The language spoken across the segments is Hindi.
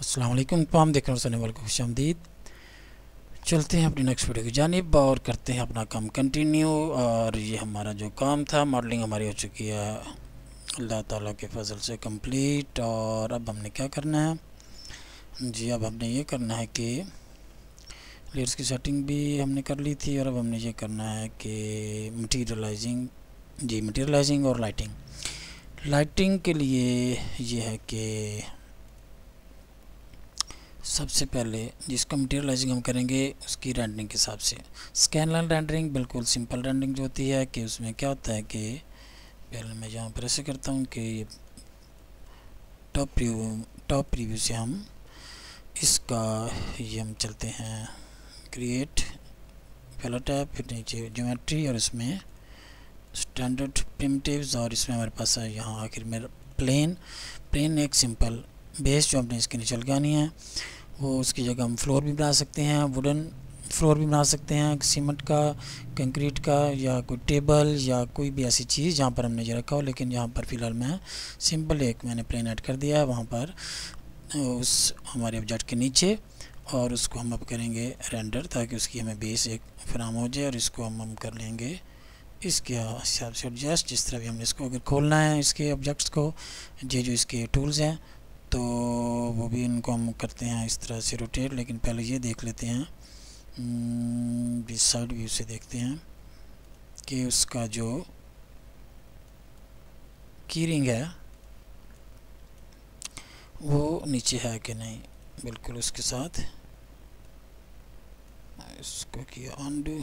असलम तमाम देखने और सुनने वालों को खुश आमदीद चलते हैं अपनी नेक्स्ट वीडियो की जानब और करते हैं अपना काम कंटिन्यू और ये हमारा जो काम था मॉडलिंग हमारी हो चुकी है अल्लाह ताला के फजल से कंप्लीट और अब हमने क्या करना है जी अब हमने ये करना है कि लेयर्स की सेटिंग भी हमने कर ली थी और अब हमने ये करना है कि मटीरियलाइजिंग जी मटीरियलाइजिंग और लाइटिंग लाइटिंग के लिए ये है कि सबसे पहले जिसको मटेरियलाइजिंग हम करेंगे उसकी रेंडरिंग के हिसाब से स्कैन लाइन रेंडरिंग बिल्कुल सिंपल रेंडरिंग जो होती है कि उसमें क्या होता है कि पहले मैं यहाँ पर ऐसे करता हूँ कि टॉप रिव्यू टॉप रिव्यू से हम इसका ये हम चलते हैं क्रिएट पहला टैप फिर नीचे ज्योमेट्री और इसमें स्टैंडर्ड प्रिमिटिव्स और इसमें हमारे पास है यहाँ आखिर में प्लेन प्लेन एक सिंपल बेस जो हमने इसके नीचे लगानी है वो उसकी जगह हम फ्लोर भी बना सकते हैं वुडन फ्लोर भी बना सकते हैं सीमेंट का कंक्रीट का या कोई टेबल या कोई भी ऐसी चीज़ जहाँ पर हमने ये रखा हो लेकिन यहाँ पर फ़िलहाल मैं सिंपल एक मैंने प्लेन ऐड कर दिया है वहाँ पर उस हमारे ऑब्जेक्ट के नीचे और उसको हम अब करेंगे रेंडर ताकि उसकी हमें बेस एक फ्राम हो जाए और इसको हम हम कर लेंगे इसके हिसाब से एडजस्ट जिस तरह भी हमने इसको अगर खोलना है इसके ऑब्जेक्ट्स को ये जो इसके टूल्स हैं तो वो भी इनको हम करते हैं इस तरह से रोटेट लेकिन पहले ये देख लेते हैं साइड हम्म, व्यू से देखते हैं कि उसका जो की रिंग है वो नीचे है कि नहीं बिल्कुल उसके साथ इसको किया अंडू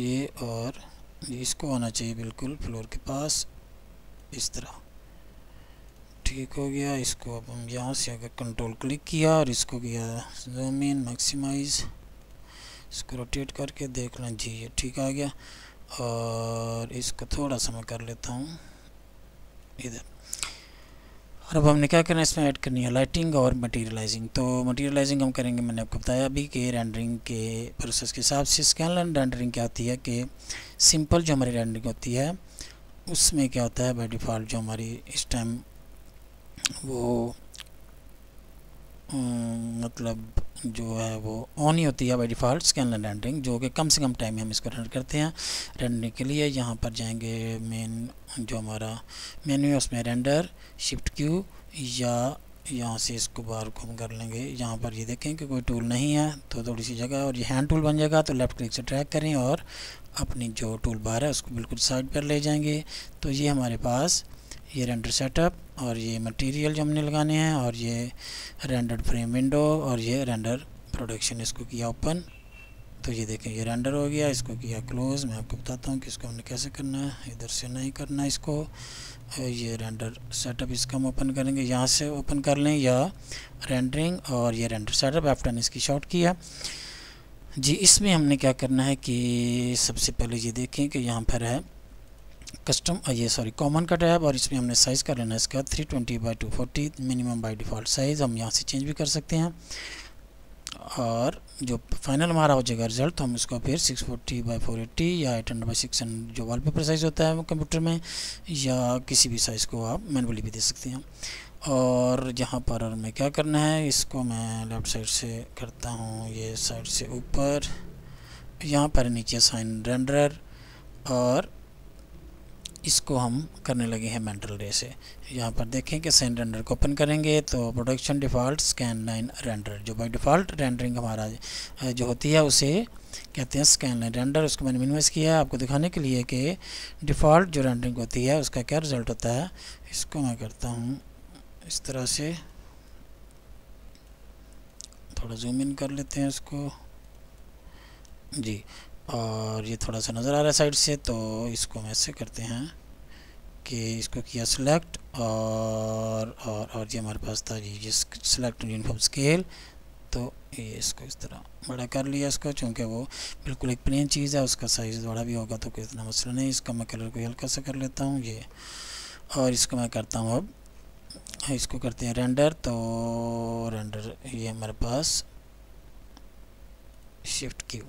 ये और ये इसको आना चाहिए बिल्कुल फ्लोर के पास इस तरह ठीक हो गया इसको अब हम यहाँ से अगर कंट्रोल क्लिक किया और इसको किया जूम इन मैक्सिमाइज इसको रोटेट करके देख लें जी ये ठीक आ गया और इसको थोड़ा सा मैं कर लेता हूँ इधर और अब हमने क्या करना है इसमें ऐड करनी है लाइटिंग और मटेरियलाइजिंग तो मटेरियलाइजिंग हम करेंगे मैंने आपको बताया अभी कि रेंडरिंग के प्रोसेस के हिसाब से स्कैन लाइन रेंडरिंग क्या होती है कि सिंपल जो हमारी रेंडरिंग होती है उसमें क्या होता है बाई डिफ़ॉल्ट जो हमारी इस टाइम वो मतलब जो है वो ऑन ही होती है बाई डिफ़ॉल्ट स्कैनर रेंडरिंग जो कि कम से कम टाइम में हम इसको रेंडर करते हैं रेंडरिंग के लिए यहाँ पर जाएंगे मेन जो हमारा मेन्यू है उसमें रेंडर शिफ्ट क्यू या यहाँ से इसको को हम कर लेंगे यहाँ पर ये देखें कि कोई टूल नहीं है तो थोड़ी सी जगह और ये हैंड टूल बन जाएगा तो लेफ़्ट क्लिक से ट्रैक करें और अपनी जो टूल बार है उसको बिल्कुल साइड पर ले जाएंगे तो ये हमारे पास ये रेंडर सेटअप और ये मटेरियल जो हमने लगाने हैं और ये रेंडर फ्रेम विंडो और ये रेंडर प्रोडक्शन इसको किया ओपन तो ये देखें ये रेंडर हो गया इसको किया क्लोज़ मैं आपको बताता हूँ कि इसको हमने कैसे करना है इधर से नहीं करना इसको ये रेंडर सेटअप इसका हम ओपन करेंगे यहाँ से ओपन कर लें या रेंडरिंग और ये रेंडर सेटअप आफ्टर इसकी शॉर्ट किया जी इसमें हमने क्या करना है कि सबसे पहले ये देखें कि यहाँ पर है कस्टम ये सॉरी कॉमन का टैब और इसमें हमने साइज़ कर लेना है इसका 320 twenty by two minimum by default size हम यहाँ से चेंज भी कर सकते हैं और जो फाइनल हमारा हो जाएगा रिजल्ट तो हम इसको फिर 640 फोर्टी बाई फोर या एट हंड्रेड बाई सिक्स जो वॉलपेपर साइज़ होता है वो कंप्यूटर में या किसी भी साइज़ को आप मैनुअली भी दे सकते हैं और यहाँ पर हमें क्या करना है इसको मैं लेफ़्ट साइड से करता हूँ ये साइड से ऊपर यहाँ पर नीचे साइन रेंडर और इसको हम करने लगे हैं मेंटल रे से यहाँ पर देखें कि सेंड रेंडर को ओपन करेंगे तो production default scan line render जो बाई डिफ़ॉल्ट रेंडरिंग हमारा जो होती है उसे कहते हैं स्कैन लाइन रेंडर उसको मैंने मिनिमाइज़ किया है आपको दिखाने के लिए कि डिफ़ॉल्ट जो रेंडरिंग होती है उसका क्या रिज़ल्ट होता है इसको मैं करता हूँ इस तरह से थोड़ा जूम इन कर लेते हैं इसको जी और ये थोड़ा सा नज़र आ रहा है साइड से तो इसको हम ऐसे करते हैं ओके इसको किया सिलेक्ट और और और ये हमारे पास था जी जिस सिलेक्ट यूनिफॉर्म स्केल तो ये इसको इस तरह बड़ा कर लिया इसको चूँकि वो बिल्कुल एक प्लेन चीज़ है उसका साइज़ बड़ा भी होगा तो कोई इतना मसला नहीं इसका मैं कलर को हल्का सा कर लेता हूँ ये और इसको मैं करता हूँ अब इसको करते हैं रेंडर तो रेंडर ये हमारे पास शिफ्ट क्यू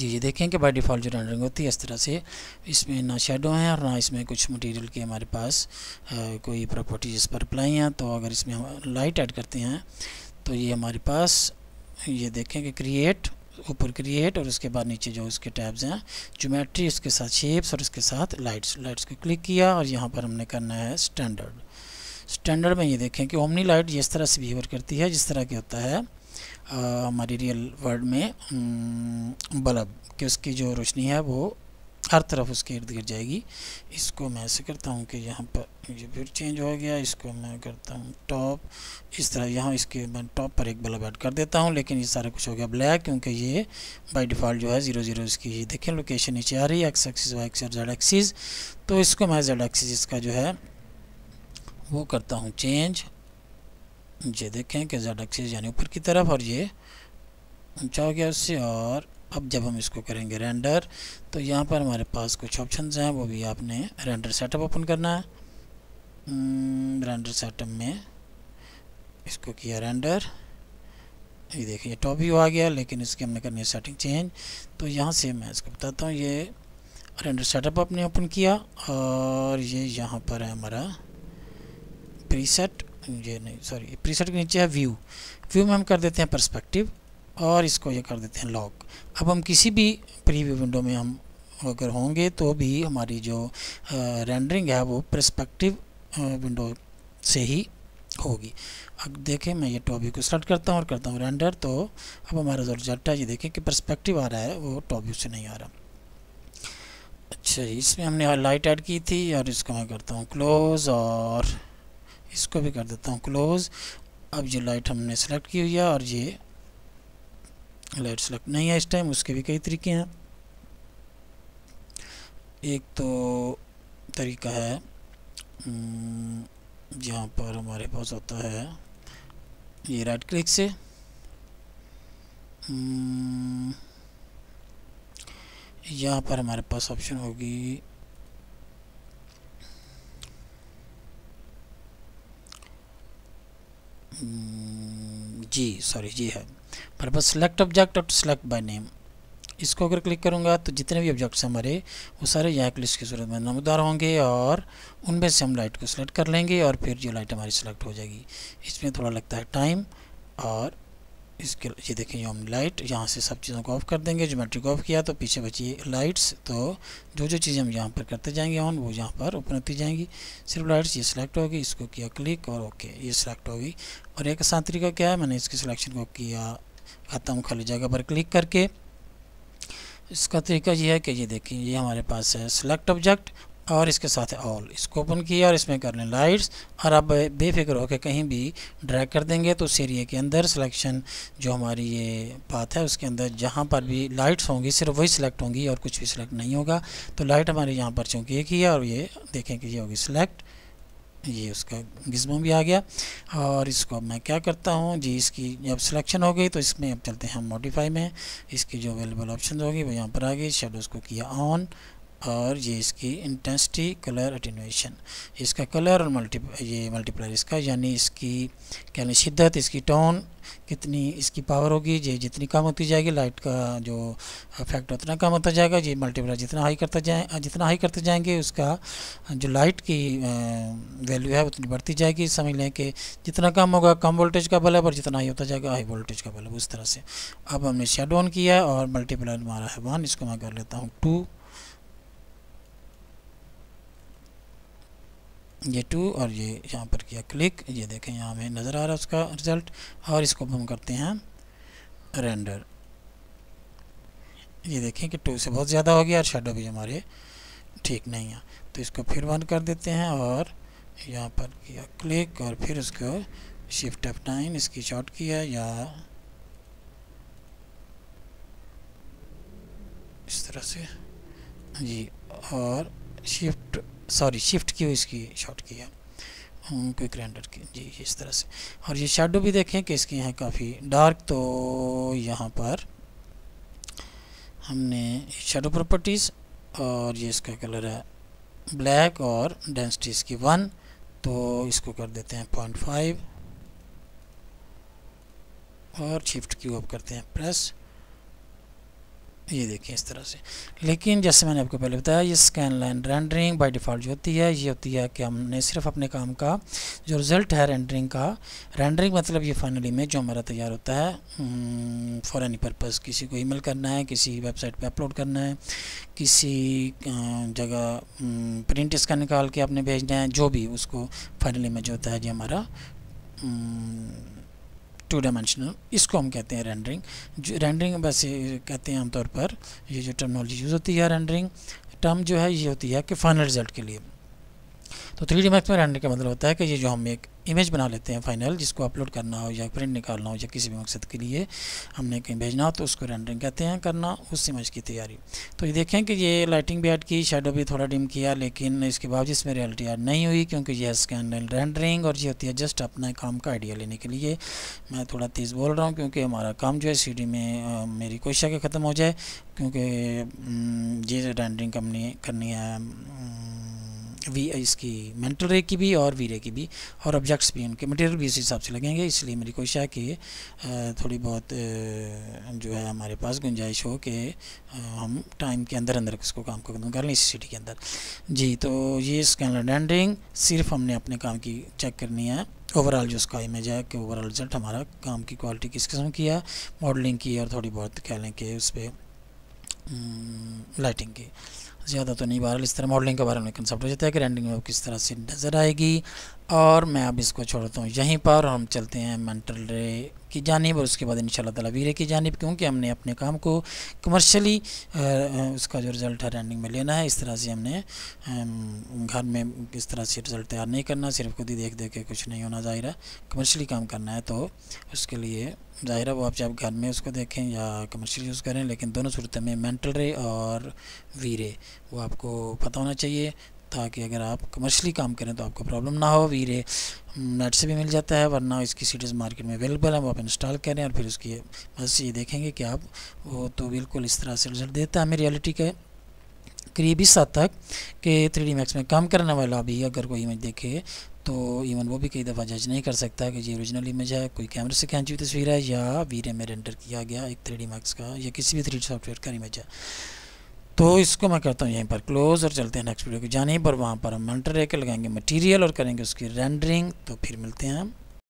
जी जी देखें कि बाई डिफ़ॉल्ट जो रंग होती है इस तरह से इसमें ना शेडो हैं और ना इसमें कुछ मटेरियल की हमारे पास आ, कोई प्रॉपर्टीज इस पर अप्लाई हैं तो अगर इसमें हम लाइट ऐड करते हैं तो ये हमारे पास ये देखें कि क्रिएट ऊपर क्रिएट और उसके बाद नीचे जो उसके टैब्स हैं जोमेट्री उसके साथ शेप्स और उसके साथ लाइट्स लाइट्स को क्लिक किया और यहाँ पर हमने करना है स्टैंडर्ड स्टैंडर्ड में ये देखें कि ओमनी लाइट जिस तरह से बिहेवर करती है जिस तरह की होता है हमारी रियल वर्ल्ड में बल्ब कि उसकी जो रोशनी है वो हर तरफ उसके इर्द गिर्द जाएगी इसको मैं ऐसे करता हूँ कि यहाँ पर ये फिर चेंज हो गया इसको मैं करता हूँ टॉप इस तरह यहाँ इसके मैं टॉप पर एक बल्ब ऐड कर देता हूँ लेकिन ये सारा कुछ हो गया ब्लैक क्योंकि ये बाय डिफ़ॉल्ट जो है ज़ीरो ज़ीरो इसकी ये देखें लोकेशन नीचे आ रही है एक्स एक्सिस वाई एक्सिस और जेड एक्सिस तो इसको मैं जेड एक्सिस इसका जो है वो करता हूँ चेंज ये देखें कि जेड एक्सिस यानी ऊपर की तरफ और ये ऊंचा हो गया उससे और अब जब हम इसको करेंगे रेंडर तो यहाँ पर हमारे पास कुछ ऑप्शन हैं वो भी आपने रेंडर सेटअप ओपन करना है रेंडर हम्म, सेटअप में इसको किया रेंडर ये देखिए टॉप व्यू आ गया लेकिन इसके हमने करनी है सेटिंग चेंज तो यहाँ से मैं इसको बताता हूँ ये रेंडर सेटअप आपने ओपन किया और ये यहाँ पर है हमारा प्रीसेट ये नहीं सॉरी प्रीसेट के नीचे है व्यू व्यू में हम कर देते हैं परस्पेक्टिव और इसको ये कर देते हैं लॉक अब हम किसी भी प्रीव्यू विंडो में हम अगर होंगे तो भी हमारी जो रेंडरिंग है वो परस्पेक्टिव विंडो से ही होगी अब देखें मैं ये टॉप व्यू को स्टार्ट करता हूँ और करता हूँ रेंडर तो अब हमारा जो रिजल्ट है ये देखें कि परस्पेक्टिव आ रहा है वो टॉप व्यू से नहीं आ रहा अच्छा इसमें हमने लाइट ऐड की थी और इसको मैं करता हूँ क्लोज़ और इसको भी कर देता हूँ क्लोज़ अब जो लाइट हमने सेलेक्ट की हुई है और ये लाइट सेलेक्ट नहीं है इस टाइम उसके भी कई तरीके हैं एक तो तरीका है हम्म, जहाँ पर हमारे पास होता है ये राइट क्लिक से हम्म, यहाँ पर हमारे पास ऑप्शन होगी Hmm, जी सॉरी जी है बस सेलेक्ट ऑब्जेक्ट और सेलेक्ट बाय नेम इसको अगर क्लिक करूँगा तो जितने भी ऑब्जेक्ट्स हमारे वो सारे यहाँ क्लिस की जरूरत में नमदार होंगे और उनमें से हम लाइट को सिलेक्ट कर लेंगे और फिर जो लाइट हमारी सेलेक्ट हो जाएगी इसमें थोड़ा लगता है टाइम और इसके ये देखें हम लाइट यहाँ से सब चीज़ों को ऑफ कर देंगे जोमेट्री को ऑफ किया तो पीछे बची लाइट्स तो जो जो चीज़ें हम यहाँ पर करते जाएंगे ऑन वो यहाँ पर ओपन होती जाएंगी सिर्फ लाइट्स ये सिलेक्ट होगी इसको किया क्लिक और ओके ये सिलेक्ट होगी और एक आसान तरीका क्या है मैंने इसके सिलेक्शन को किया ख़त्म खाली जगह पर क्लिक करके इसका तरीका ये है कि ये देखिए ये हमारे पास है सिलेक्ट ऑब्जेक्ट और इसके साथ ऑल इसको ओपन किया और इसमें कर लें लाइट्स और अब बेफिक्र होकर कहीं भी ड्रैग कर देंगे तो उस एरिए के अंदर सिलेक्शन जो हमारी ये बात है उसके अंदर जहाँ पर भी लाइट्स होंगी सिर्फ वही सिलेक्ट होंगी और कुछ भी सिलेक्ट नहीं होगा तो लाइट हमारे यहाँ पर चूँकि एक ही है और ये देखें कि ये होगी सिलेक्ट ये उसका गिज्मो भी आ गया और इसको अब मैं क्या करता हूँ जी इसकी जब सिलेक्शन हो गई तो इसमें अब चलते हैं हम मॉडिफाई में इसकी जो अवेलेबल ऑप्शन होगी वो यहाँ पर आ गई शेडोज़ को किया ऑन और ये इसकी इंटेंसिटी कलर अटेनुएशन इसका कलर और मल्टी ये मल्टीप्लायर इसका यानी इसकी क्या नहीं शिद्दत इसकी टोन कितनी इसकी पावर होगी ये जितनी कम होती जाएगी लाइट का जो इफेक्ट उतना कम होता जाएगा ये मल्टीप्लायर जितना हाई करता जाए जितना हाई करते जाएंगे उसका जो लाइट की वैल्यू है उतनी बढ़ती जाएगी समझ लें कि जितना कम होगा कम वोल्टेज का बल्ब और जितना हाई होता जाएगा हाई वोल्टेज का बल्ब उस तरह से अब हमने शेड ऑन किया और मल्टीप्लायर हमारा है वन इसको मैं कर लेता हूँ टू ये टू और ये यहाँ पर किया क्लिक ये देखें यहाँ हमें नज़र आ रहा है उसका रिज़ल्ट और इसको हम करते हैं रेंडर ये देखें कि टू से बहुत ज़्यादा हो गया और शेडो भी हमारे ठीक नहीं है तो इसको फिर बंद कर देते हैं और यहाँ पर किया क्लिक और फिर उसको शिफ्ट एफ नाइन इसकी शॉर्ट किया या इस तरह से जी और शिफ्ट सॉरी शिफ्ट क्यू इसकी शॉर्ट की है क्विक हम्म, रेंडर की जी इस तरह से और ये शेडो भी देखें कि इसकी यहाँ काफ़ी डार्क तो यहाँ पर हमने शेडो प्रॉपर्टीज़ और ये इसका कलर है ब्लैक और डेंसिटी इसकी वन तो इसको कर देते हैं पॉइंट फाइव और शिफ्ट क्यू अप करते हैं प्रेस ये देखिए इस तरह से लेकिन जैसे मैंने आपको पहले बताया ये scan line rendering by default जो होती है ये होती है कि हमने सिर्फ अपने काम का जो रिज़ल्ट है रेंडरिंग का रेंडरिंग मतलब ये फाइनल इमेज जो हमारा तैयार होता है फॉर एनी पर्पज़ किसी को ईमेल करना है किसी वेबसाइट पे अपलोड करना है किसी जगह प्रिंट हम्म, इसका निकाल के आपने भेजना है जो भी उसको फाइनल इमेज होता है जो हमारा हम्म, टू डायमेंशनल इसको हम कहते हैं रेंडरिंग रेंडरिंग बस कहते हैं आमतौर पर ये जो टर्मनोलॉजी यूज़ होती है रेंडरिंग टर्म जो है ये होती है कि फाइनल रिजल्ट के लिए तो थ्री डी मैक्स में रहने का मतलब होता है कि ये जो हम एक इमेज बना लेते हैं फाइनल जिसको अपलोड करना हो या प्रिंट निकालना हो या किसी भी मकसद के लिए हमने कहीं भेजना हो तो उसको रेंडरिंग कहते हैं करना उस इमेज की तैयारी तो ये देखें कि ये लाइटिंग भी ऐड की शेडो भी थोड़ा डिम किया लेकिन इसके बावजूद इसमें रियलिटी ऐड नहीं हुई क्योंकि ये स्कैन रेंडरिंग और ये होती है जस्ट अपना काम का आइडिया लेने के लिए मैं थोड़ा तेज़ बोल रहा हूँ क्योंकि हमारा काम जो है सी में आ, मेरी कोशिश है ख़त्म हो जाए क्योंकि ये रेंडरिंग कंपनी करनी है वी इसकी मेंटल रे की भी और वी रे की भी और ऑब्जेक्ट्स भी उनके मटेरियल भी इस हिसाब से लगेंगे इसलिए मेरी कोशिश है कि थोड़ी बहुत जो है हमारे पास गुंजाइश हो कि हम टाइम के अंदर अंदर उसको काम को कर लें इस सिटी के अंदर जी तो ये स्कैन डेंडिंग सिर्फ हमने अपने काम की चेक करनी है ओवरऑल जो उसका इमेज है कि ओवरऑल रिजल्ट हमारा काम की क्वालिटी किस किस्म की है मॉडलिंग की और थोड़ी बहुत कह लें कि उस पर लाइटिंग की ज़्यादा तो नहीं बहरहाल इस तरह मॉडलिंग के बारे में कंसेप्ट हो जाता है कि रेंडिंग में किस तरह से नज़र आएगी और मैं अब इसको छोड़ता हूँ यहीं पर हम चलते हैं मेंटल रे की जानब और उसके बाद इन ताला वीरे की जानब क्योंकि हमने अपने काम को कमर्शली उसका जो रिज़ल्ट है रेंडिंग में लेना है इस तरह से हमने घर में किस तरह से रिज़ल्ट तैयार नहीं करना सिर्फ खुद ही देख देख के कुछ नहीं होना ज़ाहिर कमर्शली काम करना है तो उसके लिए ज़ाहिर है वो आप जब घर में उसको देखें या कमर्शली यूज़ करें लेकिन दोनों सूरत में मेंटल रे और वीरे वो आपको पता होना चाहिए ताकि अगर आप कमर्शली काम करें तो आपको प्रॉब्लम ना हो वीरे नेट से भी मिल जाता है वरना इसकी सीडीज़ मार्केट में अवेलेबल है वो आप इंस्टॉल करें और फिर उसकी बस ये देखेंगे कि आप वो तो बिल्कुल इस तरह से रिजल्ट देता है हमें रियलिटी के करीब इस हद तक कि थ्री मैक्स में काम करने वाला भी अगर कोई इमेज देखे तो इवन वो भी कई दफ़ा जज नहीं कर सकता कि ये ओरिजिनल इमेज है कोई कैमरे से खींची हुई तस्वीर है या वीरे में रेंडर किया गया एक थ्री मैक्स का या किसी भी थ्री सॉफ्टवेयर का इमेज है तो इसको मैं कहता हूँ यहीं पर क्लोज और चलते हैं नेक्स्ट वीडियो की जाने पर वहाँ पर हम मंटर के लगाएंगे मटेरियल और करेंगे उसकी रेंडरिंग तो फिर मिलते हैं हम